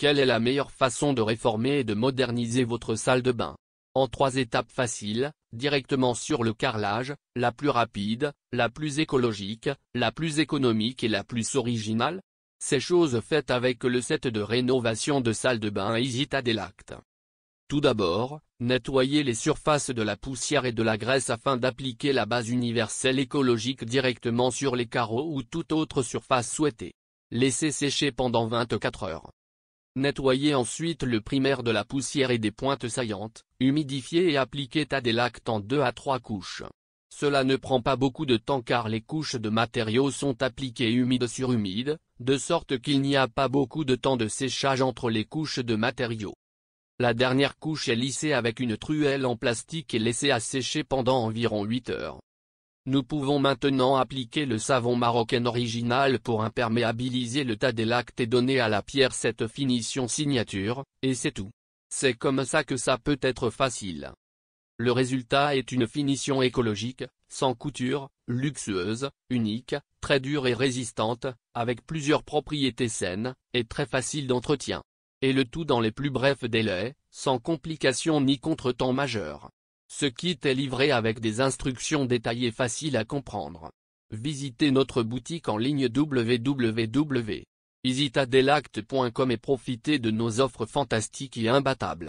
Quelle est la meilleure façon de réformer et de moderniser votre salle de bain En trois étapes faciles, directement sur le carrelage, la plus rapide, la plus écologique, la plus économique et la plus originale Ces choses faites avec le set de rénovation de salle de bain Isita Delacte. Tout d'abord, nettoyez les surfaces de la poussière et de la graisse afin d'appliquer la base universelle écologique directement sur les carreaux ou toute autre surface souhaitée. Laissez sécher pendant 24 heures. Nettoyez ensuite le primaire de la poussière et des pointes saillantes, humidifiez et appliquez à des lactes en 2 à 3 couches. Cela ne prend pas beaucoup de temps car les couches de matériaux sont appliquées humides sur humide, de sorte qu'il n'y a pas beaucoup de temps de séchage entre les couches de matériaux. La dernière couche est lissée avec une truelle en plastique et laissée à sécher pendant environ 8 heures. Nous pouvons maintenant appliquer le savon marocain original pour imperméabiliser le tas des lactes et donner à la pierre cette finition signature, et c'est tout. C'est comme ça que ça peut être facile. Le résultat est une finition écologique, sans couture, luxueuse, unique, très dure et résistante, avec plusieurs propriétés saines, et très facile d'entretien. Et le tout dans les plus brefs délais, sans complications ni contretemps majeurs. Ce kit est livré avec des instructions détaillées faciles à comprendre. Visitez notre boutique en ligne www.visitadelacte.com et profitez de nos offres fantastiques et imbattables.